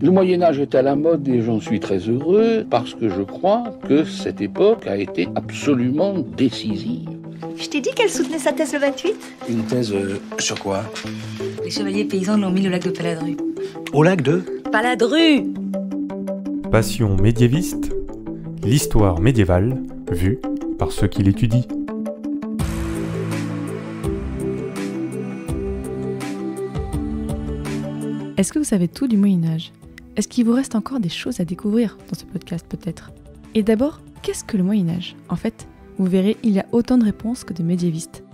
Le Moyen Âge est à la mode et j'en suis très heureux parce que je crois que cette époque a été absolument décisive. Je t'ai dit qu'elle soutenait sa thèse le 28 Une thèse euh, sur quoi Les chevaliers paysans l'ont mis au lac de Paladru. Au lac de Paladru Passion médiéviste, l'histoire médiévale vue par ceux qui l'étudient. Est-ce que vous savez tout du Moyen Âge est-ce qu'il vous reste encore des choses à découvrir dans ce podcast peut-être Et d'abord, qu'est-ce que le Moyen Âge En fait, vous verrez, il y a autant de réponses que de médiévistes.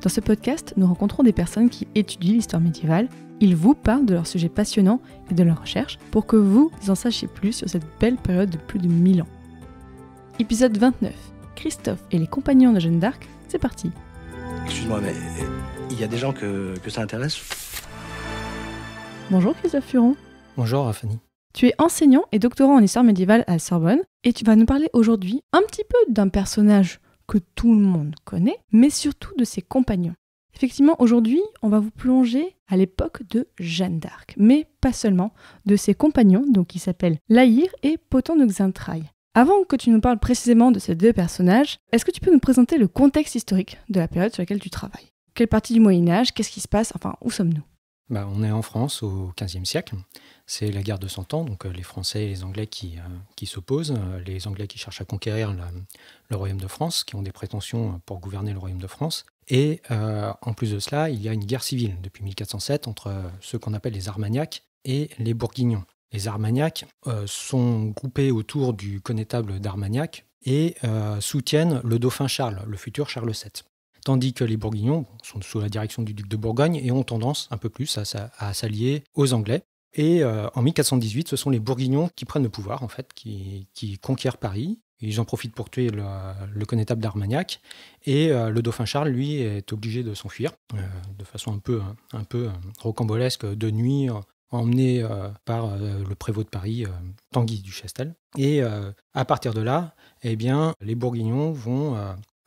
Dans ce podcast, nous rencontrons des personnes qui étudient l'histoire médiévale. Ils vous parlent de leurs sujets passionnants et de leurs recherches pour que vous en sachiez plus sur cette belle période de plus de 1000 ans. Épisode 29. Christophe et les compagnons de Jeanne d'Arc, c'est parti. Excuse-moi, mais euh, il y a des gens que, ça intéresse Bonjour Christophe Furon. Bonjour Fanny. Tu es enseignant et doctorant en histoire médiévale à Sorbonne et tu vas nous parler aujourd'hui un petit peu d'un personnage que tout le monde connaît, mais surtout de ses compagnons. Effectivement, aujourd'hui, on va vous plonger à l'époque de Jeanne d'Arc, mais pas seulement, de ses compagnons, donc qui s'appellent Laïr et Poton de Xintraille. Avant que tu nous parles précisément de ces deux personnages, est-ce que tu peux nous présenter le contexte historique de la période sur laquelle tu travailles Quelle partie du Moyen Âge Qu'est-ce qui se passe Enfin, où sommes-nous bah, On est en France au XVe siècle c'est la guerre de Cent Ans, donc euh, les Français et les Anglais qui, euh, s'opposent, euh, les Anglais qui cherchent à conquérir le royaume de France, qui ont des prétentions pour gouverner le royaume de France. Et en plus de cela, il y a une guerre civile depuis 1407 entre ceux qu'on appelle les Armagnacs et les Bourguignons. Les Armagnacs sont groupés autour du connétable d'Armagnac et soutiennent le dauphin Charles, le futur Charles VII. Tandis que les Bourguignons sont sous la direction du duc de Bourgogne et ont tendance un peu plus à s'allier aux Anglais et euh, en 1418, ce sont les Bourguignons qui prennent le pouvoir, en fait, qui, conquièrent Paris. Ils en profitent pour tuer le, connétable d'Armagnac. Et euh, le dauphin Charles, lui, est obligé de s'enfuir, euh, de façon un peu, un peu rocambolesque, de nuit, emmené par le prévôt de Paris, Tanguy du Chastel. Et à partir de là, eh bien, les Bourguignons vont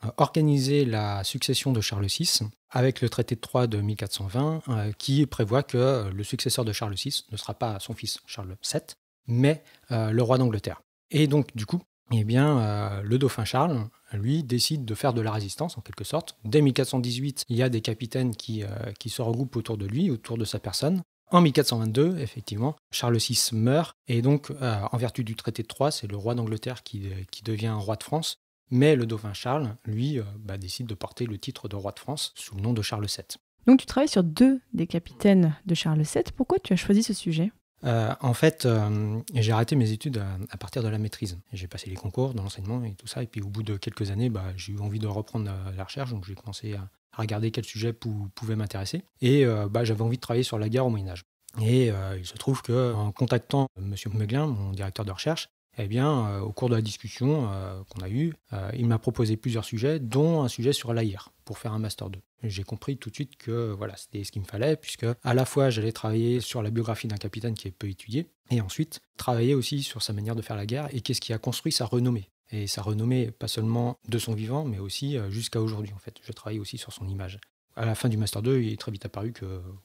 euh, organiser la succession de Charles VI avec le traité de Troyes de 1420 euh, qui prévoit que euh, le successeur de Charles VI ne sera pas son fils Charles VII, mais le roi d'Angleterre. Et donc du coup, eh bien, le dauphin Charles, lui, décide de faire de la résistance en quelque sorte. Dès 1418, il y a des capitaines qui, se regroupent autour de lui, autour de sa personne. En 1422, effectivement, Charles VI meurt, et donc, en vertu du traité de Troyes, c'est le roi d'Angleterre qui devient roi de France, mais le dauphin Charles, lui, euh, bah, décide de porter le titre de roi de France sous le nom de Charles VII. Donc tu travailles sur deux des capitaines de Charles VII. Pourquoi tu as choisi ce sujet euh, en fait, euh, j'ai arrêté mes études à, partir de la maîtrise. J'ai passé les concours dans l'enseignement et tout ça. Et puis au bout de quelques années, bah, j'ai eu envie de reprendre la recherche. Donc j'ai commencé à, regarder quel sujet pouvait m'intéresser. Et bah, j'avais envie de travailler sur la guerre au Moyen Âge. Et il se trouve que contactant M. Meuglin, mon directeur de recherche, eh bien, euh, au cours de la discussion euh, qu'on a eue, euh, il m'a proposé plusieurs sujets, dont un sujet sur l'AIR pour faire un master 2. J'ai compris tout de suite que voilà, c'était ce qu'il me fallait, puisque à la fois j'allais travailler sur la biographie d'un capitaine qui est peu étudié, et ensuite travailler aussi sur sa manière de faire la guerre et qu'est-ce qui a construit sa renommée. Et sa renommée, pas seulement de son vivant, mais aussi jusqu'à aujourd'hui, en fait. Je travaille aussi sur son image à la fin du Master 2, il est très vite apparu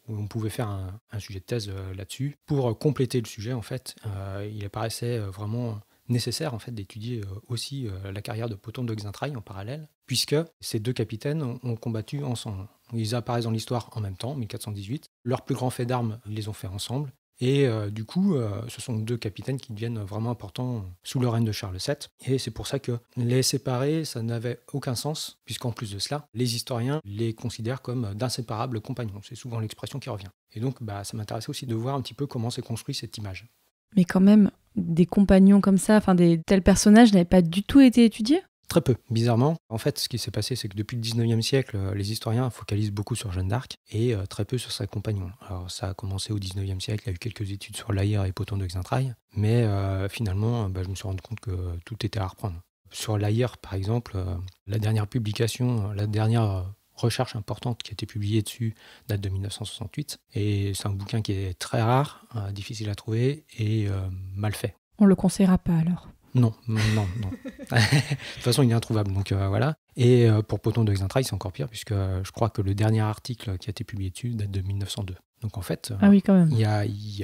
qu'on pouvait faire un, sujet de thèse euh, là-dessus. Pour euh, compléter le sujet, en fait, euh, il apparaissait vraiment nécessaire en fait d'étudier aussi la carrière de Poton de Xaintrailles en parallèle, puisque ces deux capitaines ont combattu ensemble. Ils apparaissent dans l'histoire en même temps, 1418. Leurs plus grands faits d'armes, les ont faits ensemble. Et euh, du coup, euh, ce sont deux capitaines qui deviennent vraiment importants sous le règne de Charles VII. Et c'est pour ça que les séparer, ça n'avait aucun sens, puisqu'en plus de cela, les historiens les considèrent comme d'inséparables compagnons. C'est souvent l'expression qui revient. Et donc, bah, ça m'intéressait aussi de voir un petit peu comment s'est construit cette image. Mais quand même, des compagnons comme ça, enfin des tels personnages n'avaient pas du tout été étudiés Très peu, bizarrement. En fait, ce qui s'est passé, c'est que depuis le 19e siècle, euh, les historiens focalisent beaucoup sur Jeanne d'Arc et euh, très peu sur sa compagnon. Alors, ça a commencé au 19e siècle, il y a eu quelques études sur l'Aïr et Poton de Xintraille, mais euh, finalement, bah, je me suis rendu compte que tout était à reprendre. Sur l'Aïr, par exemple, la dernière publication, la dernière recherche importante qui a été publiée dessus date de 1968, et c'est un bouquin qui est très rare, difficile à trouver et mal fait. On le conseillera pas alors. Non, non, non. de toute façon, il est introuvable, donc euh, voilà. Et euh, pour Poton de Xaintrailles c'est encore pire, puisque euh, je crois que le dernier article qui a été publié dessus date de 1902. Donc en fait, ah il, y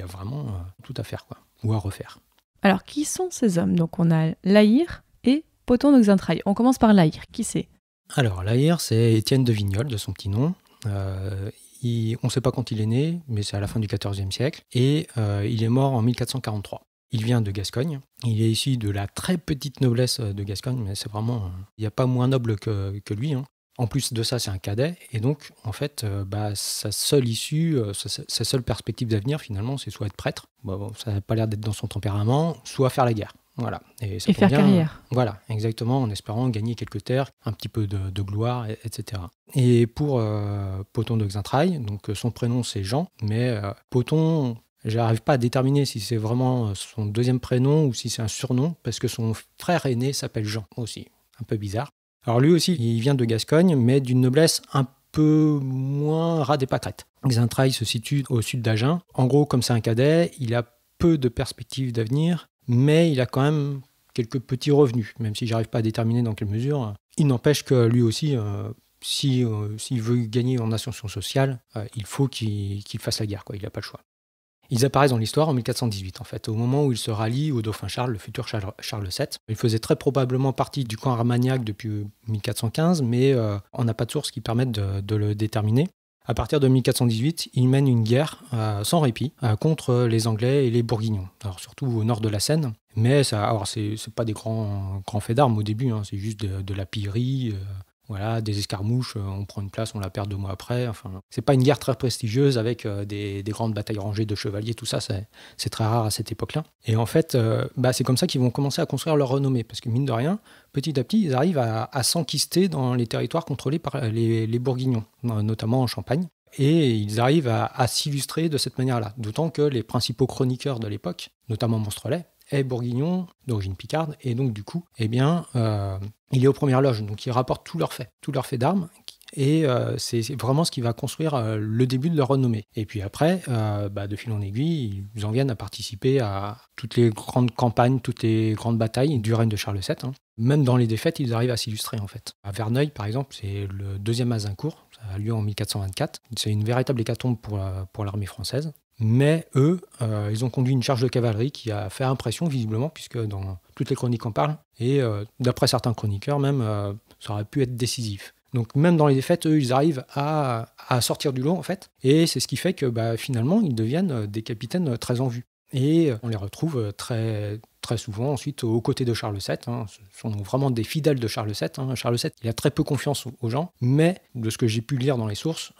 a, vraiment tout à faire, quoi, ou à refaire. Alors, qui sont ces hommes Donc on a Laïr et Poton de Xintraille. On commence par Laïr, qui c'est Alors, Laïr, c'est Étienne de Vignol, de son petit nom. on ne sait pas quand il est né, mais c'est à la fin du XIVe siècle, et il est mort en 1443. Il vient de Gascogne. Il est issu de la très petite noblesse euh, de Gascogne, mais c'est vraiment. Euh, il n'y a pas moins noble que, lui. Hein. En plus de ça, c'est un cadet. Et donc, en fait, euh, bah, sa seule issue, sa, seule perspective d'avenir, finalement, c'est soit être prêtre, ça n'a pas l'air d'être dans son tempérament, soit faire la guerre. Voilà. Et, faire carrière. voilà, exactement, en espérant gagner quelques terres, un petit peu de, gloire, etc. Et pour Poton de Xintraille, donc son prénom c'est Jean, mais Poton, J'arrive pas à déterminer si c'est vraiment euh, son deuxième prénom ou si c'est un surnom, parce que son frère aîné s'appelle Jean aussi. Un peu bizarre. Alors lui aussi, il vient de Gascogne, mais d'une noblesse un peu moins ras des se situe au sud d'Agen. En gros, comme c'est un cadet, il a peu de perspectives d'avenir, mais il a quand même quelques petits revenus, même si j'arrive pas à déterminer dans quelle mesure. Il n'empêche que lui aussi, euh, si euh, s'il veut gagner en ascension sociale, il faut qu'il fasse la guerre, quoi. il n'a pas le choix. Ils apparaissent dans l'histoire en 1418, en fait, au moment où ils se rallient au dauphin Charles, le futur Charles VII. Ils faisaient très probablement partie du camp armagnac depuis 1415, euh, mais euh, on n'a pas de sources qui permettent de, le déterminer. À partir de 1418, ils mènent une guerre euh, sans répit contre les Anglais et les Bourguignons, surtout au nord de la Seine. Mais ça, alors c'est, pas des grands, grands faits d'armes au début, hein, c'est juste de, la pillerie, voilà, des escarmouches, euh, on prend une place, on la perd deux mois après. Enfin, c'est pas une guerre très prestigieuse avec euh, des, grandes batailles rangées de chevaliers, tout ça, c'est très rare à cette époque-là. Et en fait, euh, bah, c'est comme ça qu'ils vont commencer à construire leur renommée, parce que mine de rien, petit à petit, ils arrivent à, s'enquister dans les territoires contrôlés par les, Bourguignons, notamment en Champagne et ils arrivent à, à s'illustrer de cette manière-là. D'autant que les principaux chroniqueurs de l'époque, notamment Monstrelet, est bourguignon d'origine picarde et donc du coup, eh bien, euh, il est aux premières loges, donc il rapporte tous leurs faits, tous leurs faits d'armes. Et euh, c'est vraiment ce qui va construire euh, le début de leur renommée. Et puis après, bah, de fil en aiguille, ils en viennent à participer à toutes les grandes campagnes, toutes les grandes batailles du règne de Charles VII. Hein. Même dans les défaites, ils arrivent à s'illustrer en fait. À Verneuil, par exemple, c'est le deuxième Azincourt, ça a lieu en 1424. C'est une véritable hécatombe pour l'armée française. Mais eux, euh, ils ont conduit une charge de cavalerie qui a fait impression, visiblement, puisque dans toutes les chroniques on parle, Et euh, d'après certains chroniqueurs, même, euh, ça aurait pu être décisif. Donc, même dans les défaites, eux, ils arrivent à, sortir du lot, en fait. Et c'est ce qui fait que bah, finalement, ils deviennent des capitaines très en vue. Et on les retrouve très, souvent ensuite aux côtés de Charles VII. Hein. Ce sont vraiment des fidèles de Charles VII. Hein. Charles VII, il a très peu confiance aux gens, mais de ce que j'ai pu lire dans les sources,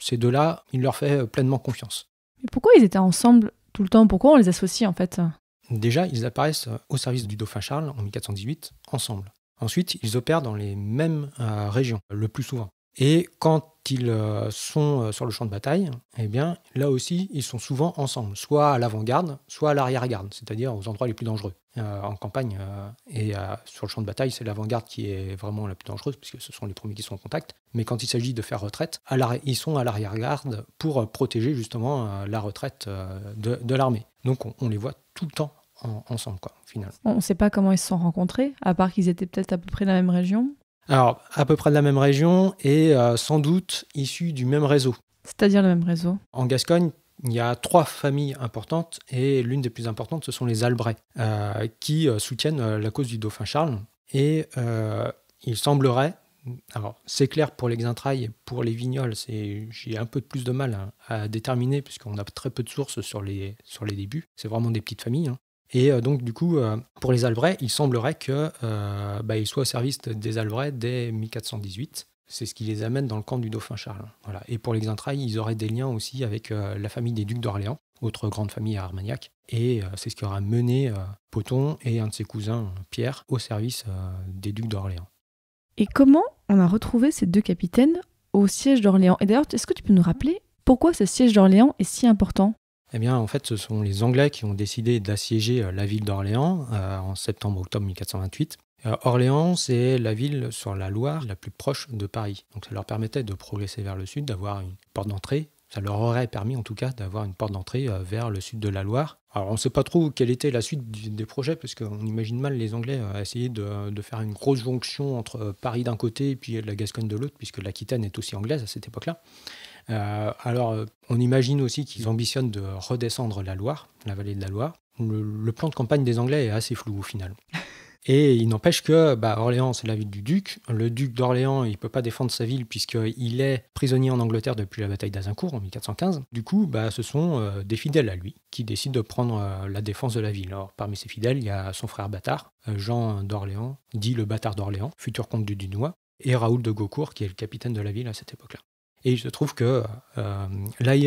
ces deux-là, il leur fait pleinement confiance. Mais pourquoi ils étaient ensemble tout le temps Pourquoi on les associe en fait Déjà, ils apparaissent euh, au service du dauphin Charles en 1418 ensemble. Ensuite, ils opèrent dans les mêmes euh, régions, le plus souvent. Et quand qu'ils euh, sont euh, sur le champ de bataille, eh bien, là aussi, ils sont souvent ensemble, soit à l'avant-garde, soit à l'arrière-garde, c'est-à-dire aux endroits les plus dangereux euh, en campagne. et sur le champ de bataille, c'est l'avant-garde qui est vraiment la plus dangereuse, puisque ce sont les premiers qui sont en contact. Mais quand il s'agit de faire retraite, à ils sont à l'arrière-garde pour protéger justement la retraite de, l'armée. Donc on, les voit tout le temps ensemble, quoi, finalement. On ne sait pas comment ils se sont rencontrés, à part qu'ils étaient peut-être à peu près dans la même région. Alors, à peu près de la même région et euh, sans doute issus du même réseau. C'est-à-dire le même réseau En Gascogne, il y a trois familles importantes et l'une des plus importantes, ce sont les Albret, euh, qui euh, soutiennent la cause du dauphin Charles. Et il semblerait, alors c'est clair pour les et pour les vignoles, j'ai un peu plus de mal hein, à, déterminer puisqu'on a très peu de sources sur les, sur les débuts. C'est vraiment des petites familles. Hein. Et euh, donc, du coup, euh, pour les Albret, il semblerait qu'ils euh, bah, soient au service des Albret dès 1418. C'est ce qui les amène dans le camp du dauphin Charles. Et pour les Xintrailles, ils auraient des liens aussi avec la famille des ducs d'Orléans, autre grande famille à Armagnac. Et c'est ce qui aura mené Poton et un de ses cousins, Pierre, au service des ducs d'Orléans. Et comment on a retrouvé ces deux capitaines au siège d'Orléans Et d'ailleurs, est-ce que tu peux nous rappeler pourquoi ce siège d'Orléans est si important eh bien, en fait, ce sont les Anglais qui ont décidé d'assiéger euh, la ville d'Orléans euh, en septembre-octobre 1428. Euh, Orléans, c'est la ville sur la Loire la plus proche de Paris. Donc, ça leur permettait de progresser vers le sud, d'avoir une porte d'entrée. Ça leur aurait permis, en tout cas, d'avoir une porte d'entrée vers le sud de la Loire. Alors, on ne sait pas trop quelle était la suite des projets, parce qu'on imagine mal les Anglais essayer de, de, faire une grosse jonction entre Paris d'un côté et puis la Gascogne de l'autre, puisque l'Aquitaine est aussi anglaise à cette époque-là. Euh, alors, euh, on imagine aussi qu'ils ambitionnent de redescendre la Loire, la vallée de la Loire. Le, plan de campagne des Anglais est assez flou au final. Et il n'empêche que bah, Orléans, c'est la ville du duc. Le duc d'Orléans, il ne peut pas défendre sa ville puisqu'il est prisonnier en Angleterre depuis la bataille d'Azincourt en 1415. Du coup, bah, ce sont euh, des fidèles à lui qui décident de prendre la défense de la ville. Alors, parmi ces fidèles, il y a son frère bâtard, Jean d'Orléans, dit le bâtard d'Orléans, futur comte du Dunois, et Raoul de Gaucourt, qui est le capitaine de la ville à cette époque-là. Et il se trouve que euh,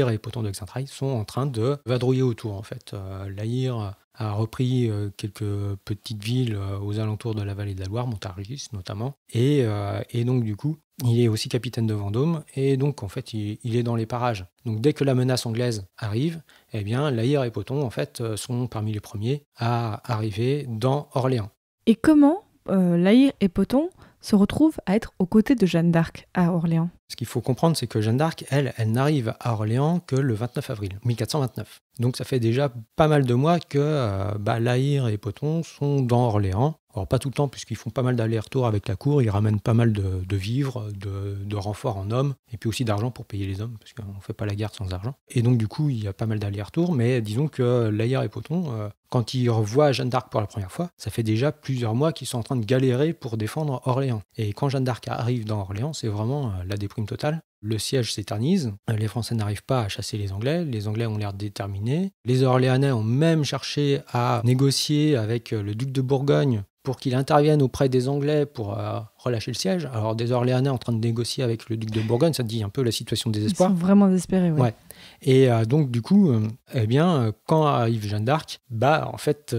et Poton de Xaintrailles sont en train de vadrouiller autour, en fait. Euh, a repris euh, quelques petites villes euh, aux alentours de la vallée de la Loire, Montargis notamment. Euh, et, donc, du coup, il est aussi capitaine de Vendôme. Et donc, en fait, il, est dans les parages. Donc, dès que la menace anglaise arrive, eh bien, et Poton, en fait, sont parmi les premiers à arriver dans Orléans. Et comment Laïre et Poton se retrouvent à être aux côtés de Jeanne d'Arc à Orléans ce qu'il faut comprendre, c'est que Jeanne d'Arc, elle, elle n'arrive à Orléans que le 29 avril 1429. Donc ça fait déjà pas mal de mois que euh, bah, et Poton sont dans Orléans alors pas tout le temps puisqu'ils font pas mal d'allers-retours avec la cour, ils ramènent pas mal de, vivres, de, renforts en hommes, et puis aussi d'argent pour payer les hommes, parce qu'on ne fait pas la guerre sans argent. Et donc du coup, il y a pas mal d'allers-retours, mais disons que Layard et Poton, euh, quand ils revoient Jeanne d'Arc pour la première fois, ça fait déjà plusieurs mois qu'ils sont en train de galérer pour défendre Orléans. Et quand Jeanne d'Arc arrive dans Orléans, c'est vraiment euh, la déprime totale. Le siège s'éternise, euh, les Français n'arrivent pas à chasser les Anglais, les Anglais ont l'air déterminés, les Orléanais ont même cherché à négocier avec le duc de Bourgogne pour qu'il intervienne auprès des Anglais pour euh, relâcher le siège. Alors, des Orléanais en train de négocier avec le duc de Bourgogne, ça dit un peu la situation des espoirs. Ils sont vraiment désespérés, oui. Ouais. Et euh, donc, du coup, euh, eh bien, quand arrive Jeanne d'Arc, bah, en fait,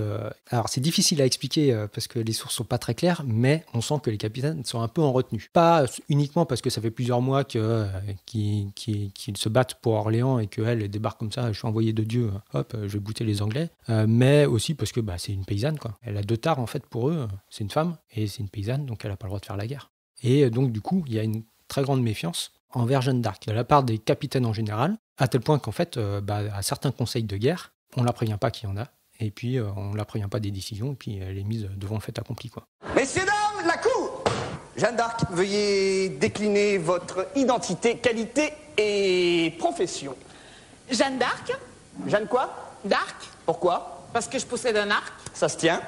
alors c'est difficile à expliquer parce que les sources sont pas très claires, mais on sent que les capitaines sont un peu en retenue. Pas uniquement parce que ça fait plusieurs mois qu'ils, se battent pour Orléans et qu'elle débarque comme ça, je suis envoyé de Dieu, hop, je vais goûter les Anglais, mais aussi parce que bah, c'est une paysanne, quoi. Elle a deux tares, en fait, pour eux c'est une femme et c'est une paysanne, donc elle n'a pas le droit de faire la guerre. Et euh, donc du coup, il y a une très grande méfiance envers Jeanne d'Arc, de la part des capitaines en général, à tel point qu'en fait, euh, bah, à certains conseils de guerre, on ne la prévient pas qu'il y en a, et puis euh, on ne la prévient pas des décisions, et puis elle est mise devant le fait accompli. Quoi. Messieurs, dames, la cour Jeanne d'Arc, veuillez décliner votre identité, qualité et profession. Jeanne d'Arc Jeanne quoi D'Arc. Pourquoi Parce que je possède un arc. Ça se tient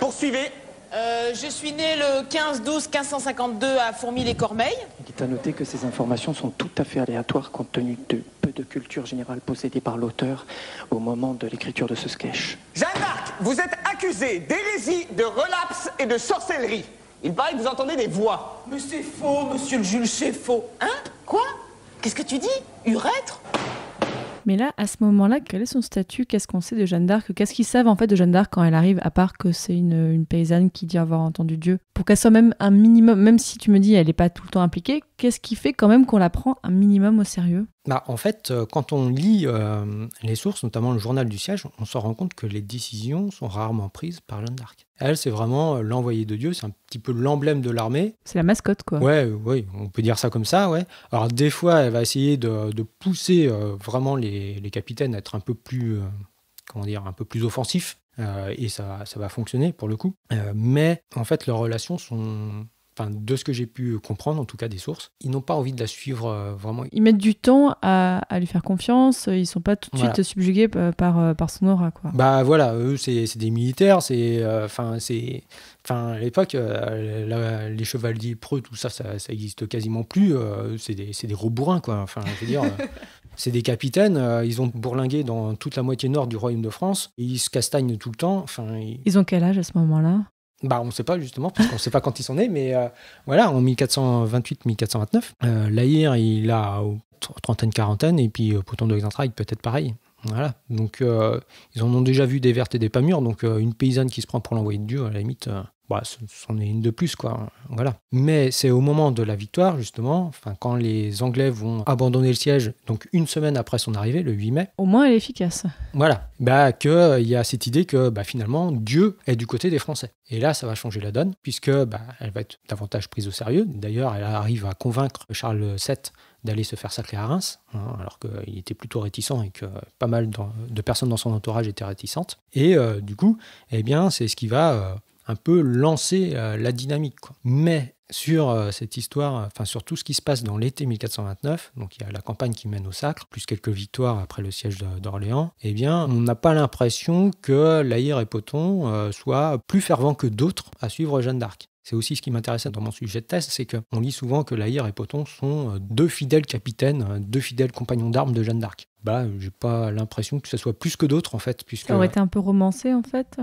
Poursuivez. Euh, je suis né le 15-12-1552 à fourmille les cormeilles Il est à noter que ces informations sont tout à fait aléatoires compte tenu de peu de culture générale possédée par l'auteur au moment de l'écriture de ce sketch. Jeanne marc vous êtes accusé d'hérésie, de relapse et de sorcellerie. Il paraît que vous entendez des voix. Mais c'est faux, monsieur le Jules, c'est faux. Hein Quoi Qu'est-ce que tu dis Urètre mais là, à ce moment-là, quel est son statut Qu'est-ce qu'on sait de Jeanne d'Arc Qu'est-ce qu'ils savent en fait de Jeanne d'Arc quand elle arrive, à part que c'est une, paysanne qui dit avoir entendu Dieu Pour qu'elle soit même un minimum, même si tu me dis elle n'est pas tout le temps impliquée, qu'est-ce qui fait quand même qu'on la prend un minimum au sérieux bah, En fait, euh, quand on lit euh, les sources, notamment le journal du siège, on, se rend compte que les décisions sont rarement prises par Jeanne d'Arc. Elle, c'est vraiment euh, l'envoyé de Dieu, c'est un petit peu l'emblème de l'armée. C'est la mascotte, quoi. Ouais, oui, on peut dire ça comme ça, ouais. Alors, des fois, elle va essayer de, pousser euh, vraiment les, capitaines à être un peu plus, euh, comment dire, un peu plus offensifs. et ça, ça va fonctionner pour le coup. mais en fait, leurs relations sont de ce que j'ai pu comprendre en tout cas des sources, ils n'ont pas envie de la suivre euh, vraiment. Ils mettent du temps à, lui faire confiance, ils sont pas tout de suite subjugués euh, par, euh, par, son aura quoi. Bah voilà, eux c'est des militaires, c'est enfin c'est enfin à l'époque les chevaliers preux tout ça ça, n'existe existe quasiment plus, c'est des, des gros bourrins quoi. Enfin je veux dire c'est des capitaines, ils ont bourlingué dans toute la moitié nord du royaume de France, ils se castagnent tout le temps, enfin ils ont quel âge à ce moment-là bah, on ne sait pas justement, parce qu'on ne sait pas quand ils sont nés, mais euh, voilà, en 1428-1429, euh, Lahir, il a euh, trentaine, quarantaine, et puis euh, Pouton de il peut-être pareil. Voilà, donc euh, ils en ont déjà vu des vertes et des pas mûres, donc euh, une paysanne qui se prend pour l'envoyé de Dieu, à la limite, euh, bah, c'en est une de plus, quoi. Voilà. Mais c'est au moment de la victoire, justement, enfin, quand les Anglais vont abandonner le siège, donc une semaine après son arrivée, le 8 mai. Au moins, elle est efficace. Voilà, bah, qu'il y a cette idée que bah, finalement, Dieu est du côté des Français. Et là, ça va changer la donne, puisque bah, elle va être davantage prise au sérieux. D'ailleurs, elle arrive à convaincre Charles VII d'aller se faire sacrer à Reims, hein, alors qu'il était plutôt réticent et que pas mal de personnes dans son entourage étaient réticentes. Et euh, du coup, eh bien, c'est ce qui va euh, un peu lancer euh, la dynamique. Mais sur cette histoire, enfin sur tout ce qui se passe dans l'été 1429, donc il y a la campagne qui mène au sacre, plus quelques victoires après le siège d'Orléans, eh bien on n'a pas l'impression que Laïr et Poton soient plus fervents que d'autres à suivre Jeanne d'Arc. C'est aussi ce qui m'intéressait dans mon sujet de test, c'est qu'on lit souvent que Laïr et Poton sont euh, deux fidèles capitaines, euh, deux fidèles compagnons d'armes de Jeanne d'Arc. Bah, j'ai pas l'impression que ce soit plus que d'autres en fait, puisque. Ça aurait été un peu romancé en fait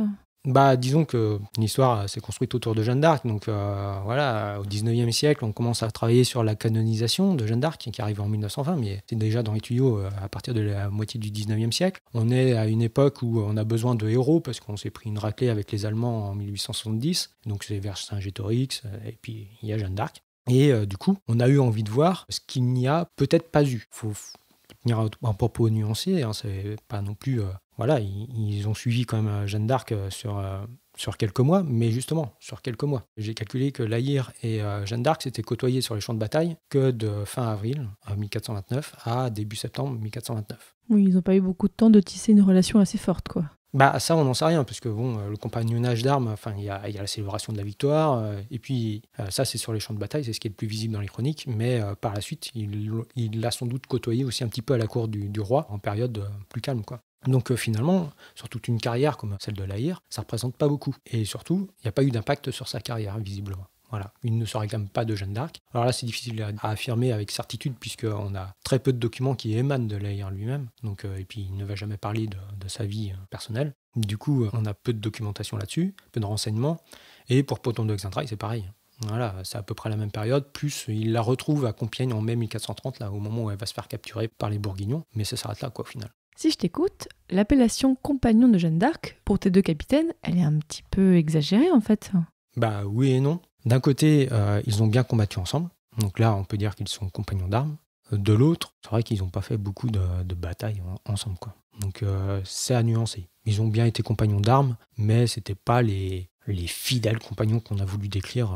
bah, disons que l'histoire s'est construite autour de Jeanne d'Arc. Donc euh, voilà, au 19e siècle, on commence à travailler sur la canonisation de Jeanne d'Arc, qui arrive en 1920, mais c'est déjà dans les tuyaux euh, à partir de la moitié du 19e siècle. On est à une époque où on a besoin de héros, parce qu'on s'est pris une raclée avec les Allemands en 1870. Donc c'est vers Saint-Gétorix, euh, et puis il y a Jeanne d'Arc. Et du coup, on a eu envie de voir ce qu'il n'y a peut-être pas eu. Faut un propos nuancé. Hein, c'est pas non plus. Euh, voilà, ils, ont suivi quand même euh, Jeanne d'Arc euh, sur, sur quelques mois, mais justement, sur quelques mois. J'ai calculé que Laïr et Jeanne d'Arc s'étaient côtoyés sur les champs de bataille que de fin avril 1429 à début septembre 1429. Oui, ils n'ont pas eu beaucoup de temps de tisser une relation assez forte, quoi. Bah ça, on n'en sait rien, parce que bon, euh, le compagnonnage d'armes, enfin, il y, a, la célébration de la victoire, euh, et puis euh, ça, c'est sur les champs de bataille, c'est ce qui est le plus visible dans les chroniques, mais par la suite, il, l'a sans doute côtoyé aussi un petit peu à la cour du, roi, en période plus calme, quoi. Donc finalement, sur toute une carrière comme celle de l'Aïr, ça représente pas beaucoup. Et surtout, il n'y a pas eu d'impact sur sa carrière, visiblement. Voilà, il ne se réclame pas de Jeanne d'Arc. Alors là, c'est difficile à affirmer avec certitude puisqu'on a très peu de documents qui émanent de l'air lui-même. Donc, euh, et puis, il ne va jamais parler de, sa vie euh, personnelle. Du coup, euh, on a peu de documentation là-dessus, peu de renseignements. Et pour Poton de Xantrail, c'est pareil. Voilà, c'est à peu près la même période, plus il la retrouve à Compiègne en mai 1430, là, au moment où elle va se faire capturer par les Bourguignons, mais ça s'arrête là, quoi, au final. Si je t'écoute, l'appellation compagnon de Jeanne d'Arc, pour tes deux capitaines, elle est un petit peu exagérée, en fait. Bah oui et non. D'un côté, euh, ils ont bien combattu ensemble. Donc là, on peut dire qu'ils sont compagnons d'armes. Euh, de l'autre, c'est vrai qu'ils n'ont pas fait beaucoup de, batailles ensemble. Quoi. Donc euh, c'est à nuancer. Ils ont bien été compagnons d'armes, mais c'était pas les, fidèles compagnons qu'on a voulu décrire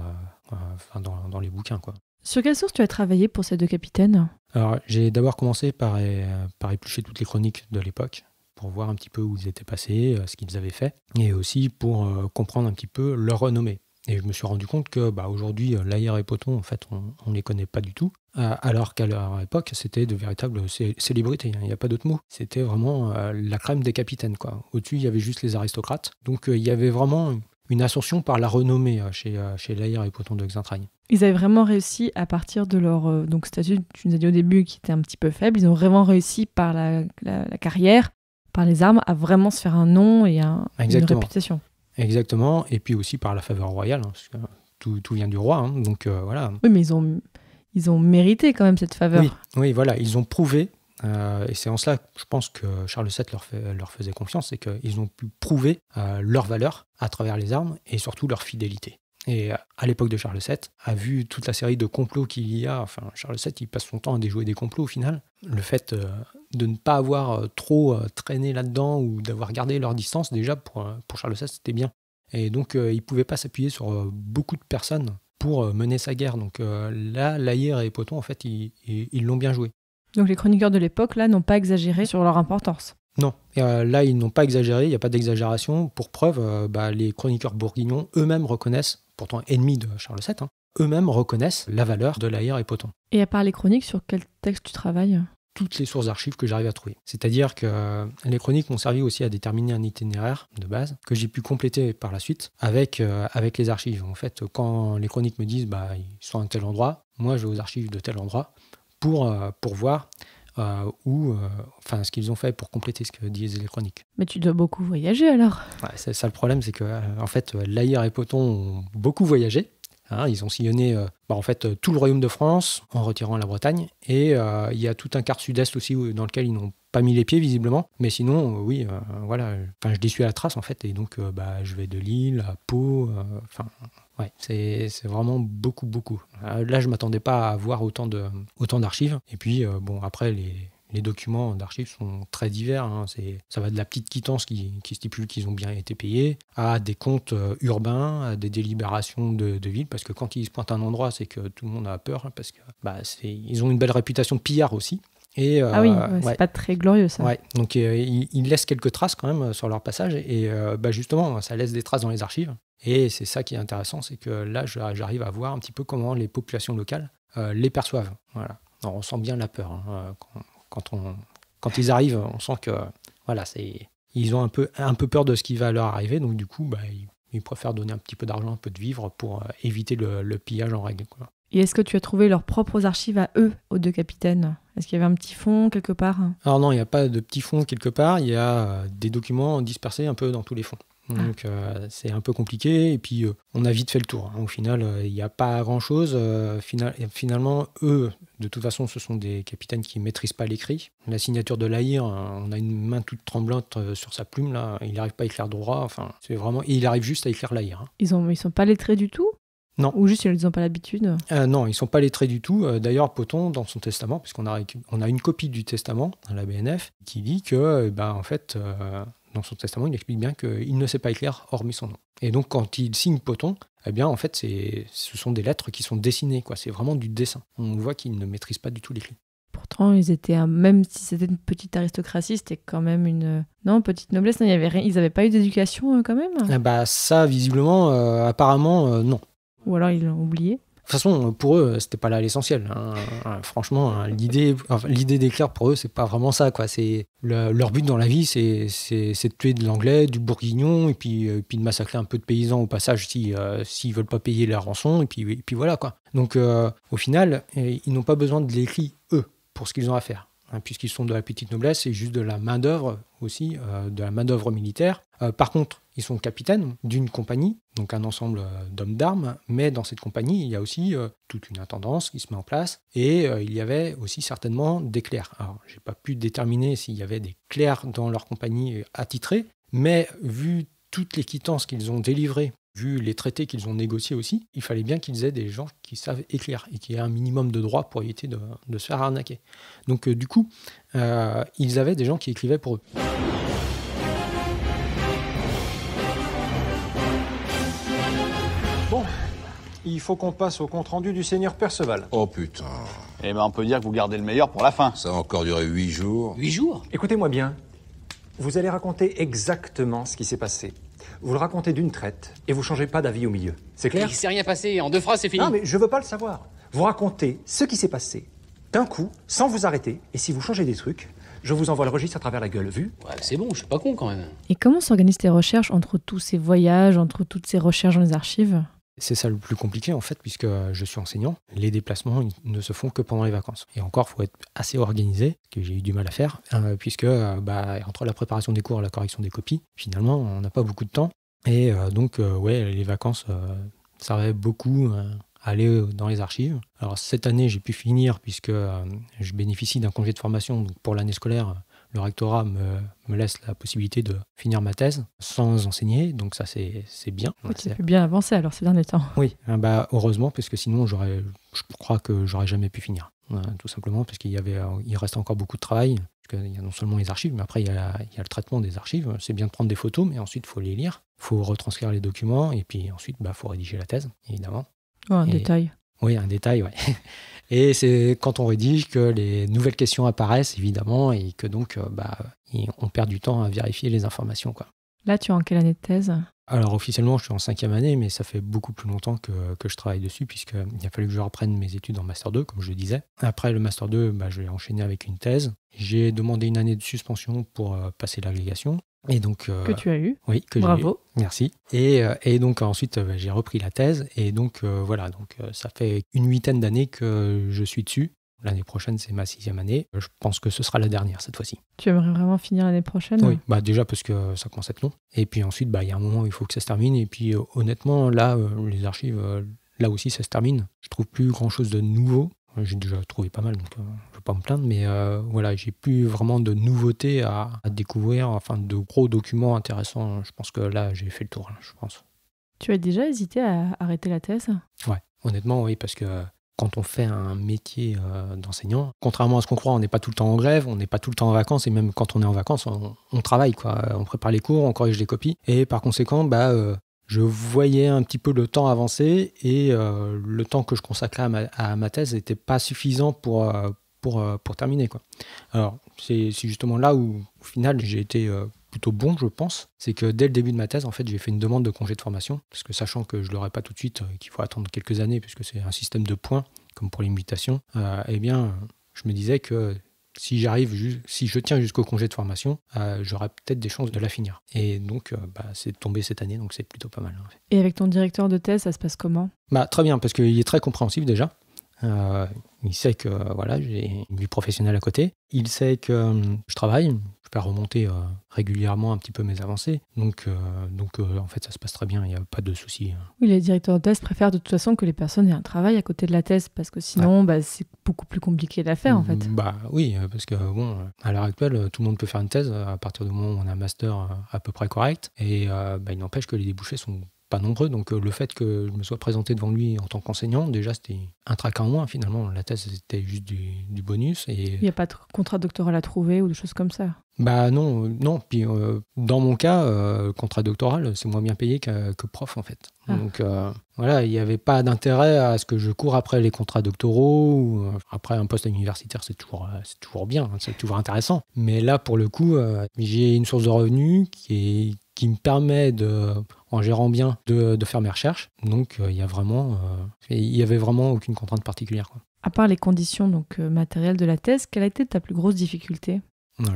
dans, les bouquins. Quoi. Sur quelle source tu as travaillé pour ces deux capitaines Alors j'ai d'abord commencé par, par éplucher toutes les chroniques de l'époque pour voir un petit peu où ils étaient passés, ce qu'ils avaient fait, et aussi pour comprendre un petit peu leur renommée. Et je me suis rendu compte que bah, aujourd'hui, euh, et Poton, en fait, on ne les connaît pas du tout. Euh, alors qu'à leur époque, c'était de véritables célébrités, hein, il n'y a pas d'autre mot. C'était vraiment euh, la crème des capitaines. Au-dessus, il y avait juste les aristocrates. Donc il y avait vraiment une ascension par la renommée chez, chez et Poton de Xintraille. Ils avaient vraiment réussi à partir de leur donc statut, tu nous as dit au début, qui était un petit peu faible. Ils ont vraiment réussi par la, carrière, par les armes, à vraiment se faire un nom et une réputation. Exactement, et puis aussi par la faveur royale, hein, parce que tout, tout, vient du roi, hein, donc euh, voilà. Oui, mais ils ont, ils ont mérité quand même cette faveur. Oui, voilà, ils ont prouvé, euh, et c'est en cela que je pense que Charles VII leur, leur faisait confiance, c'est qu'ils ont pu prouver euh, leur valeur à travers les armes et surtout leur fidélité et à l'époque de Charles VII, a vu toute la série de complots qu'il y a. Enfin, Charles VII, il passe son temps à déjouer des complots au final. Le fait euh, de ne pas avoir euh, trop euh, traîné là-dedans ou d'avoir gardé leur distance, déjà pour, Charles VII, c'était bien. Et donc, il ne pouvait pas s'appuyer sur beaucoup de personnes pour mener sa guerre. Donc là, Laïr et Poton, en fait, ils l'ont bien joué. Donc les chroniqueurs de l'époque, là, n'ont pas exagéré sur leur importance. Non, là ils n'ont pas exagéré, il n'y a pas d'exagération. Pour preuve, bah, les chroniqueurs bourguignons eux-mêmes reconnaissent pourtant ennemis de Charles VII, hein, eux-mêmes reconnaissent la valeur de Laïr et Poton. Et à part les chroniques, sur quel texte tu travailles toutes les sources d'archives que j'arrive à trouver. C'est-à-dire que euh, les chroniques m'ont servi aussi à déterminer un itinéraire de base que j'ai pu compléter par la suite avec, euh, avec les archives. En fait, quand les chroniques me disent bah, ils sont à tel endroit, moi je vais aux archives de tel endroit pour, euh, pour voir euh, ou euh, enfin ce qu'ils ont fait pour compléter ce que disent les chroniques. Mais tu dois beaucoup voyager alors. c'est ça le problème, c'est que euh, en fait Laïr et Poton ont beaucoup voyagé. Hein, ils ont sillonné bah, en fait tout le royaume de France en retirant la Bretagne et il y a tout un quart sud-est aussi dans lequel ils n'ont pas mis les pieds visiblement. Mais sinon, oui, voilà, enfin je suis à la trace en fait et donc bah, je vais de Lille à Pau, enfin Ouais, c'est vraiment beaucoup, beaucoup. Euh, là, je ne m'attendais pas à voir autant d'archives. Autant et puis, euh, bon, après, les, les documents d'archives sont très divers. Hein. Ça va de la petite quittance qui, stipule qu'ils ont bien été payés, à des comptes euh, urbains, à des délibérations de, de ville, parce que quand ils se pointent à un endroit, c'est que tout le monde a peur, hein, parce que bah, ils ont une belle réputation de pillard aussi. Et, ah oui, c'est pas très glorieux ça. Ouais. donc ils, laissent quelques traces quand même sur leur passage et bah, justement ça laisse des traces dans les archives et c'est ça qui est intéressant, c'est que là, j'arrive à voir un petit peu comment les populations locales euh, les perçoivent. Voilà. on sent bien la peur. Hein, euh, quand, on, quand ils arrivent, on sent que voilà, ils ont un peu, un peu peur de ce qui va leur arriver. Donc, du coup, bah, ils, préfèrent donner un petit peu d'argent, un peu de vivre pour euh, éviter le, pillage en règle. Et est-ce que tu as trouvé leurs propres archives à eux, aux deux capitaines Est-ce qu'il y avait un petit fond quelque part Alors non, il n'y a pas de petit fond quelque part, il y a des documents dispersés un peu dans tous les fonds. Ah. Donc euh, c'est un peu compliqué. Et puis euh, on a vite fait le tour. Hein. Au final, euh, il n'y a pas grand-chose. finalement, eux, de toute façon, ce sont des capitaines qui ne maîtrisent pas l'écrit. La signature de l'Aïr, hein, on a une main toute tremblante sur sa plume. là. Il n'arrive pas à écrire droit. Enfin, c'est vraiment... il arrive juste à écrire l'Aïr. Hein. Ils ne sont pas lettrés du tout non. Ou juste ils n'ont pas l'habitude Non, ils ne sont pas lettrés du tout. D'ailleurs, Poton, dans son testament, puisqu'on a, une copie du testament à la BNF, qui dit que, ben, en fait, son testament, il explique bien qu'il ne sait pas écrire hormis son nom. Et donc, quand il signe Poton, eh bien, en fait, ce sont des lettres qui sont dessinées, quoi. C'est vraiment du dessin. On voit qu'il ne maîtrise pas du tout l'écrit. Pourtant, ils étaient, même si c'était une petite aristocratie, c'était quand même une non petite noblesse. il avait Ils n'avaient pas eu d'éducation euh, quand même. Eh bah ça, visiblement, euh, apparemment, euh, non. Ou alors ils l'ont oublié. De toute façon, pour eux, c'était pas là l'essentiel. Hein. Franchement, hein, l'idée, l'idée d'éclair pour eux, c'est pas vraiment ça. Quoi. C'est leur but dans la vie, c'est, c'est, de tuer de l'anglais, du bourguignon, et puis, euh, puis de massacrer un peu de paysans au passage si ne euh, s'ils veulent pas payer la rançon, et puis, puis voilà quoi. Donc euh, au final, ils n'ont pas besoin de l'écrit eux pour ce qu'ils ont à faire. Hein, puisqu'ils sont de la petite noblesse et juste de la main-d'œuvre aussi, euh, de la main-d'œuvre militaire. Euh, par contre, ils sont capitaines d'une compagnie, donc un ensemble euh, d'hommes d'armes, mais dans cette compagnie, il y a aussi toute une intendance qui se met en place, et il y avait aussi certainement des clercs. Alors, n'ai pas pu déterminer s'il y avait des clercs dans leur compagnie attitrée, mais vu toutes les quittances qu'ils ont délivrées vu les traités qu'ils ont négociés aussi, il fallait bien qu'ils aient des gens qui savent écrire et qui aient un minimum de droits pour éviter de, de, se faire arnaquer. Donc euh, du coup, euh, ils avaient des gens qui écrivaient pour eux. Bon, il faut qu'on passe au compte-rendu du seigneur Perceval. Oh putain. Eh ben on peut dire que vous gardez le meilleur pour la fin. Ça va encore durer huit jours. Huit jours Écoutez-moi bien. Vous allez raconter exactement ce qui s'est passé vous le racontez d'une traite et vous changez pas d'avis au milieu. C'est clair Il s'est rien passé. En deux phrases, c'est fini. Non, mais je veux pas le savoir. Vous racontez ce qui s'est passé d'un coup, sans vous arrêter. Et si vous changez des trucs, je vous envoie le registre à travers la gueule, vu Ouais, c'est bon, je suis pas con quand même. Et comment s'organisent tes recherches entre tous ces voyages, entre toutes ces recherches dans les archives c'est ça le plus compliqué en fait, puisque euh, je suis enseignant. Les déplacements ne se font que pendant les vacances. Et encore, faut être assez organisé, ce que j'ai eu du mal à faire, euh, puisque euh, bah, entre la préparation des cours et la correction des copies, finalement, on n'a pas beaucoup de temps. Et donc, ouais, les vacances servaient beaucoup à aller dans les archives. Alors cette année, j'ai pu finir puisque je bénéficie d'un congé de formation. pour l'année scolaire, le rectorat me, me, laisse la possibilité de finir ma thèse sans enseigner, donc ça c'est bien. Tu as pu bien avancer alors ces derniers temps. Oui, ah bah, heureusement, parce que sinon j'aurais, je crois que j'aurais jamais pu finir, euh, tout simplement parce qu'il y avait, euh, il reste encore beaucoup de travail. il y a non seulement les archives, mais après il y a, il y a le traitement des archives. C'est bien de prendre des photos, mais ensuite il faut les lire, il faut retranscrire les documents, et puis ensuite il bah, faut rédiger la thèse, évidemment. Oh, un détail. Oui, un détail, oui. Et c'est quand on rédige que les nouvelles questions apparaissent, évidemment, et que donc euh, bah, on perd du temps à vérifier les informations. Là, tu es en quelle année de thèse Alors officiellement, je suis en cinquième année, mais ça fait beaucoup plus longtemps que, je travaille dessus, puisqu'il a fallu que je reprenne mes études en Master 2, comme je le disais. Après le Master 2, bah, je l'ai enchaîné avec une thèse. J'ai demandé une année de suspension pour euh, passer l'agrégation. Et donc, euh, que tu as eu. Oui, que Bravo. Merci. Et, euh, donc ensuite, euh, j'ai repris la thèse. Et donc voilà, donc ça fait une huitaine d'années que je suis dessus. L'année prochaine, c'est ma sixième année. Je pense que ce sera la dernière cette fois-ci. Tu aimerais vraiment finir l'année prochaine Oui, bah déjà parce que ça commence à être long. Et puis ensuite, bah, il y a un moment où il faut que ça se termine. Et puis honnêtement, là, les archives, là aussi, ça se termine. Je trouve plus grand-chose de nouveau. J'ai déjà trouvé pas mal, donc euh, je ne vais pas me plaindre. Mais euh, voilà, j'ai plus vraiment de nouveautés à, découvrir, enfin de gros documents intéressants. Je pense que là, j'ai fait le tour, je pense. Tu as déjà hésité à arrêter la thèse Ouais, honnêtement, oui, parce que quand on fait un métier euh, d'enseignant, contrairement à ce qu'on croit, on n'est pas tout le temps en grève, on n'est pas tout le temps en vacances, et même quand on est en vacances, on, travaille, quoi. On prépare les cours, on corrige les copies, et par conséquent, bah, je voyais un petit peu le temps avancer et euh, le temps que je consacrais à ma, thèse n'était pas suffisant pour, euh, pour, euh, pour terminer. Quoi. Alors, c'est justement là où, au final, j'ai été plutôt bon, je pense. C'est que dès le début de ma thèse, en fait, j'ai fait une demande de congé de formation, parce que sachant que je ne l'aurai pas tout de suite, qu'il faut attendre quelques années, puisque c'est un système de points, comme pour les mutations, eh bien, je me disais que si j'arrive, si je tiens jusqu'au congé de formation, euh, j'aurai peut-être des chances de la finir. Et donc, euh, bah, c'est tombé cette année, donc c'est plutôt pas mal. Hein, Et avec ton directeur de thèse, ça se passe comment bah, Très bien, parce qu'il est très compréhensif déjà. Euh, il sait que voilà, j'ai vie professionnelle à côté. Il sait que je travaille, peux remonter euh, régulièrement un petit peu mes avancées. Donc, euh, donc euh, en fait, ça se passe très bien, il n'y a pas de souci. Hein. Oui, les directeurs de thèse préfèrent de toute façon que les personnes aient un travail à côté de la thèse, parce que sinon, bah, c'est beaucoup plus compliqué d'affaire. en fait. Mmh, bah oui, parce que bon, à l'heure actuelle, tout le monde peut faire une thèse à partir du moment où on a un master à peu près correct, et bah, il n'empêche que les débouchés sont pas nombreux. Donc euh, le fait que je me sois présenté devant lui en tant qu'enseignant, déjà c'était un trac en moins finalement. La thèse c'était juste du, bonus. Et... Il n'y a pas de contrat doctoral à trouver ou de choses comme ça Bah non, euh, non. Puis euh, dans mon cas, contrat doctoral, c'est moins bien payé que, que prof en fait. Ah. Donc voilà, il n'y avait pas d'intérêt à ce que je cours après les contrats doctoraux. après un poste universitaire, c'est toujours, c'est toujours bien, hein, c'est toujours intéressant. Mais là pour le coup, j'ai une source de revenus qui est qui me permet de, en gérant bien, de, faire mes recherches. Donc euh, il y a vraiment, euh, il y avait vraiment aucune contrainte particulière. À part les conditions donc euh, matérielles de la thèse, quelle a été ta plus grosse difficulté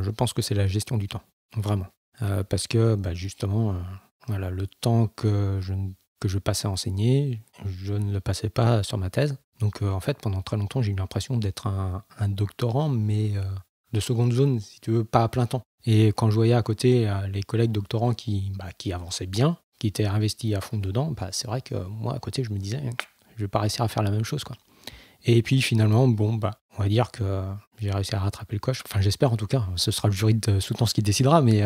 Je pense que c'est la gestion du temps, vraiment, parce que bah, justement, voilà, le temps que je que je passais à enseigner, je ne le passais pas sur ma thèse. Donc en fait, pendant très longtemps, j'ai eu l'impression d'être un, doctorant, mais de seconde zone, si tu veux, pas à plein temps. Et quand je voyais à côté euh, les collègues doctorants bah, qui, avançaient bien, qui étaient investis à fond dedans, bah, c'est vrai que moi, à côté, je me disais, je vais pas réussir à faire la même chose. Quoi. Et puis finalement, bon, bah, on va dire que j'ai réussi à rattraper le coche. Enfin, j'espère en tout cas. Ce sera le jury de soutenance qui décidera, mais,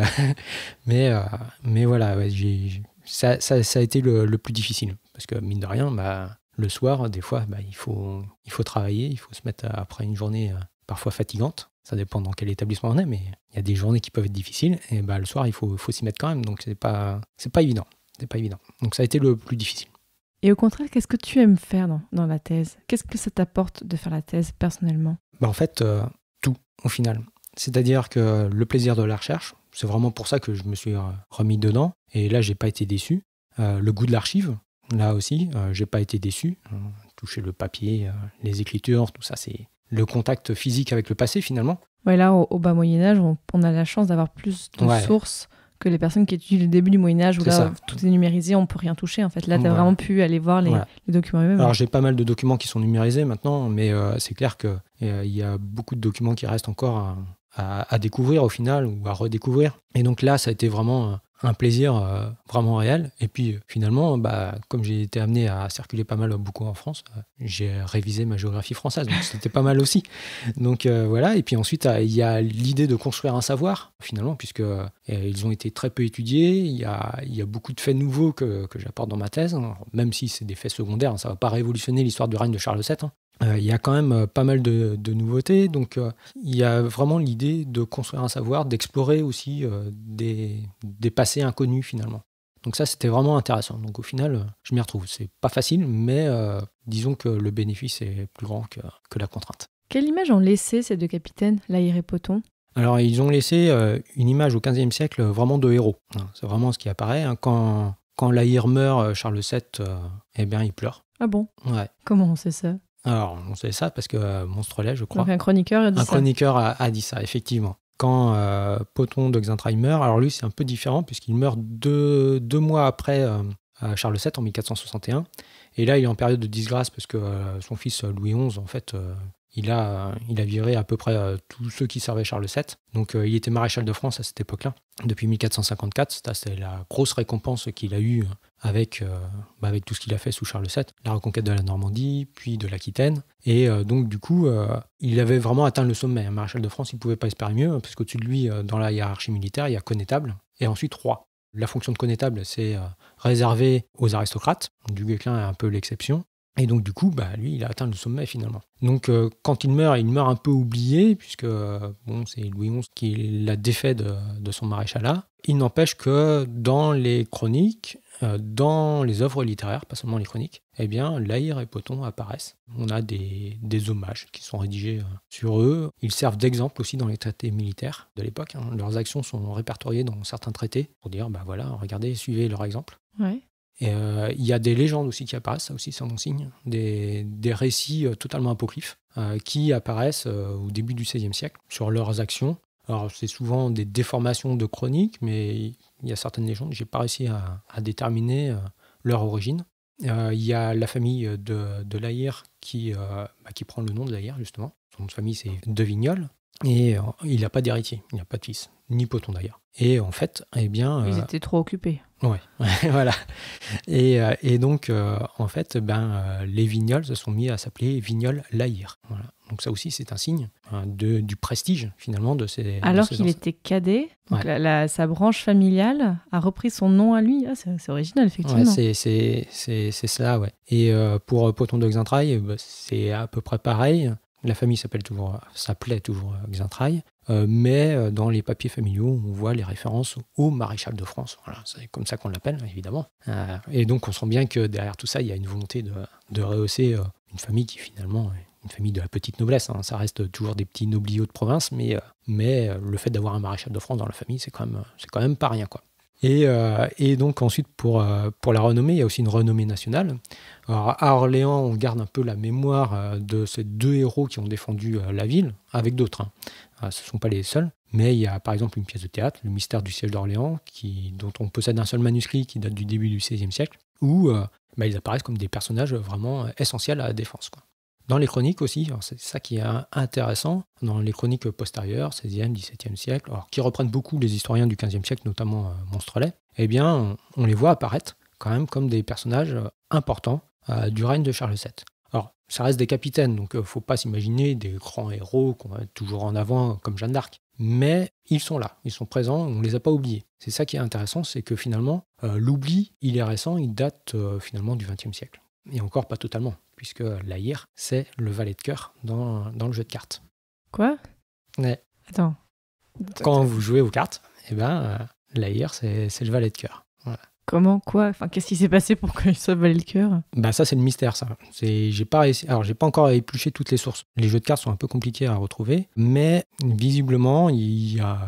voilà, ça, a été le, plus difficile. Parce que mine de rien, bah, le soir, des fois, il, faut, travailler, il faut se mettre après une journée euh, parfois fatigante ça dépend dans quel établissement on est, mais il y a des journées qui peuvent être difficiles, et ben le soir, il faut, faut s'y mettre quand même, donc c'est pas, c'est pas évident. pas évident. Donc ça a été le plus difficile. Et au contraire, qu'est-ce que tu aimes faire dans, dans la thèse Qu'est-ce que ça t'apporte de faire la thèse personnellement bah, En fait, euh, tout au final. C'est-à-dire que le plaisir de la recherche, c'est vraiment pour ça que je me suis euh, remis dedans. Et là, j'ai pas été déçu. Euh, le goût de l'archive, là aussi, je j'ai pas été déçu. Toucher le papier, les écritures, tout ça, c'est le contact physique avec le passé finalement. Ouais, là, au, bas Moyen Âge, on, a la chance d'avoir plus de sources que les personnes qui étudient le début du Moyen Âge où là tout est numérisé, on peut rien toucher en fait. Là, tu as vraiment pu aller voir les, documents eux-mêmes. Alors j'ai pas mal de documents qui sont numérisés maintenant, mais euh, c'est clair que euh, il y a beaucoup de documents qui restent encore à, découvrir au final ou à redécouvrir. Et donc là, ça a été vraiment euh, un plaisir euh, vraiment réel. Et puis euh, finalement, bah, comme j'ai été amené à circuler pas mal euh, beaucoup en France, j'ai révisé ma géographie française, donc c'était pas mal aussi. Donc voilà, et puis ensuite, il y a l'idée de construire un savoir, finalement, puisque ils ont été très peu étudiés, il y a, beaucoup de faits nouveaux que, j'apporte dans ma thèse, hein. même si c'est des faits secondaires, ça hein. ça va pas révolutionner l'histoire du règne de Charles VII, euh, il y a quand même euh, pas mal de, nouveautés. Donc, euh, il y a vraiment l'idée de construire un savoir, d'explorer aussi des, passés inconnus finalement. Donc ça, c'était vraiment intéressant. Donc au final, je m'y retrouve. C'est pas facile, mais disons que le bénéfice est plus grand que, la contrainte. Quelle image ont laissé ces deux capitaines, Laïr et Poton Alors ils ont laissé une image au XVe siècle vraiment de héros. Hein, c'est vraiment ce qui apparaît. Hein. Quand, quand Laïr meurt, Charles VII, eh bien il pleure. Ah bon Ouais. Comment on sait ça alors, on sait ça parce que euh, Monstrelet, je crois. un chroniqueur a dit un ça. chroniqueur a, dit ça, effectivement. Quand euh, Poton de Xintraille meurt, alors lui, c'est un peu différent puisqu'il meurt deux, mois après euh, Charles VII en 1461. Et là, il est en période de disgrâce parce que son fils Louis XI, en fait, euh, il a, viré à peu près euh, tous ceux qui servaient Charles VII. Donc euh, il était maréchal de France à cette époque-là, depuis 1454. C'est la grosse récompense qu'il a eue avec, bah, avec tout ce qu'il a fait sous Charles VII, la reconquête de la Normandie, puis de l'Aquitaine. Et donc, du coup, il avait vraiment atteint le sommet. maréchal de France, il ne pouvait pas espérer mieux, parce qu'au-dessus de lui, dans la hiérarchie militaire, il y a connétable, et ensuite roi. La fonction de connétable, c'est réservée aux aristocrates. Du Guesclin est un peu l'exception. Et donc du coup, bah, lui, il a atteint le sommet finalement. Donc euh, quand il meurt, il meurt un peu oublié, puisque euh, bon, c'est Louis XI qui l'a défait de, son son maréchalat. Il n'empêche que dans les chroniques, euh, dans les œuvres littéraires, pas seulement les chroniques, eh bien, Laïr et Poton apparaissent. On a des, des hommages qui sont rédigés sur eux. Ils servent d'exemple aussi dans les traités militaires de l'époque. Hein. Leurs actions sont répertoriées dans certains traités pour dire, bah voilà, regardez, suivez leur exemple. Ouais. Et euh, il y a des légendes aussi qui apparaissent, ça aussi c'est un bon signe, des, récits euh, totalement apocryphes euh, qui apparaissent au début du XVIe siècle sur leurs actions. Alors c'est souvent des déformations de chroniques, mais il y a certaines légendes, j'ai pas réussi à, déterminer leur origine. Il y a la famille de, de Laïr qui, bah, qui prend le nom de Laïr, justement. Son nom de famille, c'est De Vignol. Et il n'a pas d'héritier, il n'a pas de fils, ni poton d'ailleurs. Et en fait, eh bien. Ils étaient trop occupés. Oui, voilà. Et, euh, donc, euh, en fait, ben, euh, les vignoles se sont mis à s'appeler vignoles Lahir. Donc ça aussi, c'est un signe hein, de, du prestige, finalement, de ces... Alors qu'il était cadet, sa branche familiale a repris son nom à lui. Ah, c'est original, effectivement. c'est ça, ouais. Et pour Poton de Xintraille, bah, c'est à peu près pareil. La famille s'appelle toujours, s'appelait toujours Xintraille. Euh, mais euh, dans les papiers familiaux, on voit les références au maréchal de France. Voilà, c'est comme ça qu'on l'appelle, évidemment. Euh, et donc, on sent bien que derrière tout ça, il y a une volonté de, rehausser une famille qui, finalement, une famille de la petite noblesse. Hein. Ça reste toujours des petits nobliaux de province, mais, le fait d'avoir un maréchal de France dans la famille, c'est quand même, pas rien, quoi. Et, donc ensuite, pour, la renommée, il y a aussi une renommée nationale. Alors à Orléans, on garde un peu la mémoire de ces deux héros qui ont défendu la ville, avec d'autres. Hein. Ah, ce ne sont pas les seuls, mais il y a par exemple une pièce de théâtre, Le mystère du siège d'Orléans, dont on possède un seul manuscrit qui date du début du XVIe siècle, où euh, bah, ils apparaissent comme des personnages vraiment euh, essentiels à la défense. Dans les chroniques aussi, c'est ça qui est intéressant, dans les chroniques postérieures, XVIe, XVIIe siècle, qui reprennent beaucoup les historiens du XVe siècle, notamment euh, Monstrelet, eh bien on, les voit apparaître quand même comme des personnages importants du règne de Charles VII ça reste des capitaines, donc ne euh, faut pas s'imaginer des grands héros qu'on va toujours en avant comme Jeanne d'Arc. Mais ils sont là, ils sont présents, on ne les a pas oubliés. C'est ça qui est intéressant, c'est que finalement, euh, l'oubli, il est récent, il date euh, finalement du XXe siècle. Et encore pas totalement, puisque l'Aïr, c'est le valet de cœur dans, dans, le jeu de cartes. Quoi ouais. Attends. Quand vous jouez aux cartes, eh ben, l'Aïr, c'est le valet de cœur. Voilà. Comment quoi Enfin, qu'est-ce qui s'est passé pour qu'il soit Valet le cœur Bah ça c'est le mystère ça. C'est j'ai pas alors j'ai pas encore épluché toutes les sources. Les jeux de cartes sont un peu compliqués à retrouver, mais visiblement il y a,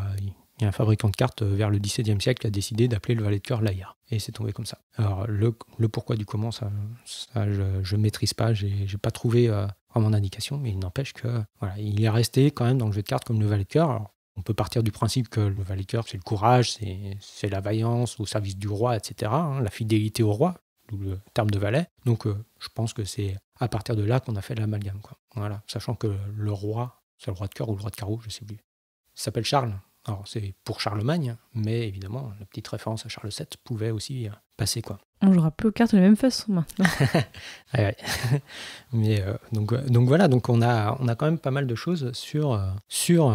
un fabricant de cartes euh, vers le XVIIe siècle qui a décidé d'appeler le valet de cœur Laïa. Et c'est tombé comme ça. Alors le, pourquoi du comment, ça, je, ne maîtrise pas, j'ai, j'ai pas trouvé euh, vraiment d'indication, mais il n'empêche que voilà, il est resté quand même dans le jeu de cartes comme le valet de cœur on peut partir du principe que le cœur c'est le courage, c'est la vaillance au service du roi, etc. Hein, la fidélité au roi, d'où le terme de valet. Donc, euh, je pense que c'est à partir de là qu'on a fait l'amalgame. Voilà, sachant que le roi, c'est le roi de cœur ou le roi de carreau, je sais plus. s'appelle Charles. Alors, c'est pour Charlemagne, mais évidemment, la petite référence à Charles VII pouvait aussi euh, passer. quoi on jouera plus aux cartes de la même façon maintenant. Mais euh, donc, euh, donc voilà, donc on a, on a quand même pas mal de choses sur, euh, sur,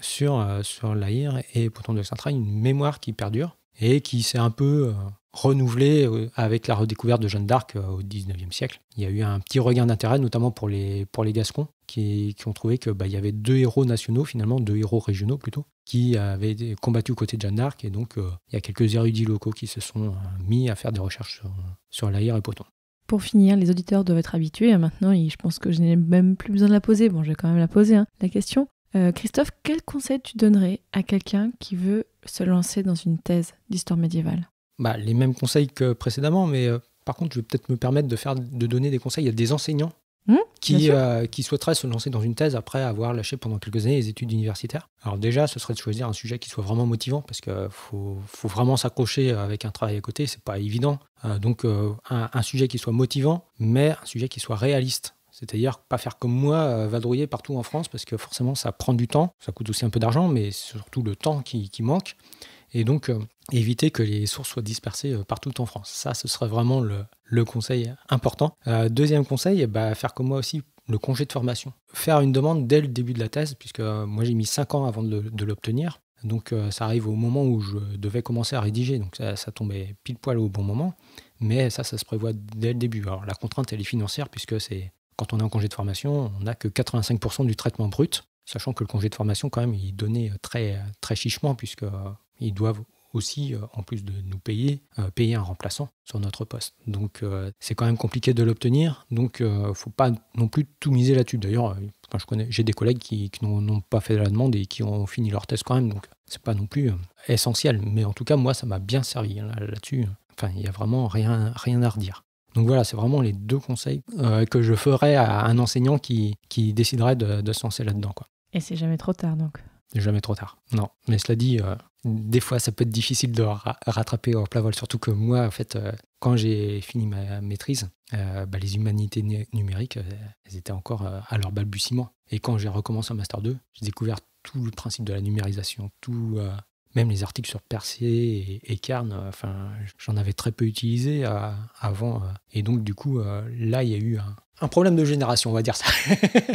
sur, sur l'AIR et pourtant de Central, une mémoire qui perdure et qui s'est un peu renouvelé euh, avec la redécouverte de Jeanne d'Arc euh, au 19e siècle. Il y a eu un petit regain d'intérêt, notamment pour les, pour les Gascons, qui, ont trouvé qu'il bah, y avait deux héros nationaux, finalement, deux héros régionaux plutôt, qui avaient combattu aux côtés de Jeanne d'Arc. Et donc, euh, il y a quelques érudits locaux qui se sont mis à faire des recherches sur, sur l'air et Poton. Pour finir, les auditeurs doivent être habitués. Hein, maintenant, je pense que je n'ai même plus besoin de la poser. Bon, je vais quand même la poser, hein, la question. Christophe, quel conseil tu donnerais à quelqu'un qui veut se lancer dans une thèse d'histoire médiévale bah, les mêmes conseils que précédemment, mais euh, par contre, je vais peut-être me permettre de, faire, de donner des conseils à des enseignants mmh, euh, qui, souhaiteraient se lancer dans une thèse après avoir lâché pendant quelques années les études universitaires. Alors déjà, ce serait de choisir un sujet qui soit vraiment motivant, parce qu'il faut, faut, vraiment s'accrocher avec un travail à côté, c'est pas évident. Euh, donc un, sujet qui soit motivant, mais un sujet qui soit réaliste. C'est-à-dire pas faire comme moi, vadrouiller partout en France, parce que forcément ça prend du temps, ça coûte aussi un peu d'argent, mais surtout le temps qui manque et donc euh, éviter que les sources soient dispersées euh, partout en France. Ça, ce serait vraiment le, conseil important. Euh, deuxième conseil, bah, faire comme moi aussi le congé de formation. Faire une demande dès le début de la thèse, puisque moi j'ai mis 5 ans avant de, l'obtenir. Donc ça arrive au moment où je devais commencer à rédiger, donc ça, tombait pile poil au bon moment. Mais ça, ça se prévoit dès le début. Alors la contrainte, elle est financière, puisque c'est quand on est en congé de formation, on n'a que 85% du traitement brut, sachant que le congé de formation, quand même, il donnait très, très chichement, puisque ils doivent aussi, euh, en plus de nous payer, euh, payer un remplaçant sur notre poste. Donc euh, c'est quand même compliqué de l'obtenir, donc il ne faut pas non plus tout miser là-dessus. D'ailleurs, je connais, j'ai des collègues qui, n'ont pas fait la demande et qui ont fini leur test quand même, donc c'est pas non plus essentiel. Mais en tout cas, moi, ça m'a bien servi hein, là-dessus. Enfin, il n'y a vraiment rien, rien à redire. Donc voilà, c'est vraiment les deux conseils que je ferais à un enseignant qui, déciderait de, de se lancer là-dedans. Quoi. Et c'est jamais trop tard, donc jamais trop tard. Non, mais cela dit, euh, des fois, ça peut être difficile de rattraper au plat vol, surtout que moi, en fait, euh, quand j'ai fini ma maîtrise, euh, bah, les humanités numériques, elles étaient encore à leur balbutiement. Et quand j'ai recommencé en master 2, j'ai découvert tout le principe de la numérisation, tout, même les articles sur Percé et, Carne, enfin, j'en avais très peu utilisé avant. et donc, du coup, là, il y a eu un, un problème de génération, on va dire ça.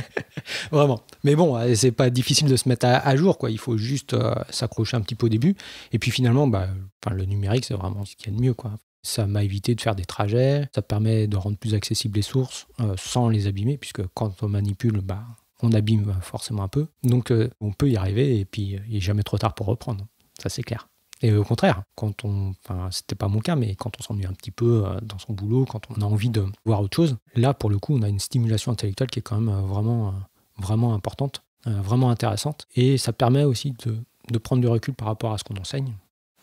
Vraiment. Mais bon, euh, c'est pas difficile de se mettre à, jour, quoi. Il faut juste euh, s'accrocher un petit peu au début. Et puis finalement, bah, le numérique, c'est vraiment ce qu'il y a de mieux, quoi. Ça m'a évité de faire des trajets, ça permet de rendre plus accessibles les sources euh, sans les abîmer, puisque quand on manipule, bah, on abîme forcément un peu. Donc on peut y arriver et puis il n'est jamais trop tard pour reprendre. Ça, c'est clair. Et au contraire, quand on, enfin, c'était pas mon cas, mais quand on s'ennuie un petit peu euh, dans son boulot, quand on a envie de voir autre chose, là, pour le coup, on a une stimulation intellectuelle qui est quand même euh, vraiment, euh, vraiment importante, vraiment intéressante. Et ça permet aussi de, prendre du recul par rapport à ce qu'on enseigne.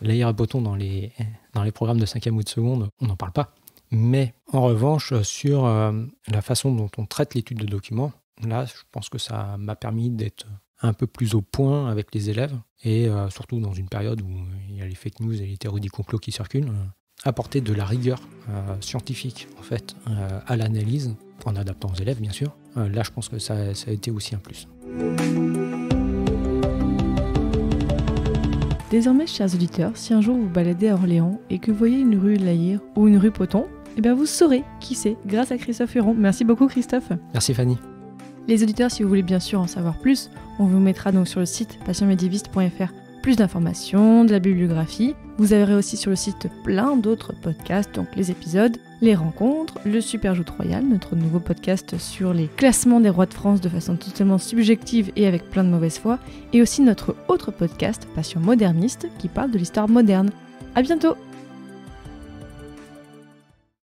L'air dans les, dans les programmes de cinquième ou de seconde, on n'en parle pas. Mais en revanche, sur la façon dont on traite l'étude de documents, là, je pense que ça m'a permis d'être un peu plus au point avec les élèves, et euh, surtout dans une période où il y a les fake news et les théories du complot qui circulent, euh, apporter de la rigueur euh, scientifique en fait à l'analyse, en adaptant aux élèves bien sûr. là, je pense que ça, a été aussi un plus. Désormais, chers auditeurs, si un jour vous baladez à Orléans et que vous voyez une rue Laïr ou une rue Poton, eh bien vous saurez qui c'est grâce à Christophe Huron. Merci beaucoup Christophe. Merci Fanny. Les auditeurs, si vous voulez bien sûr en savoir plus, on vous mettra donc sur le site patientmédiviste.fr plus d'informations, de la bibliographie. Vous avez aussi sur le site plein d'autres podcasts, donc les épisodes, les rencontres, le Super Joute Royal, notre nouveau podcast sur les classements des rois de France de façon totalement subjective et avec plein de mauvaise foi, et aussi notre autre podcast, Passion moderniste, qui parle de l'histoire moderne. À bientôt!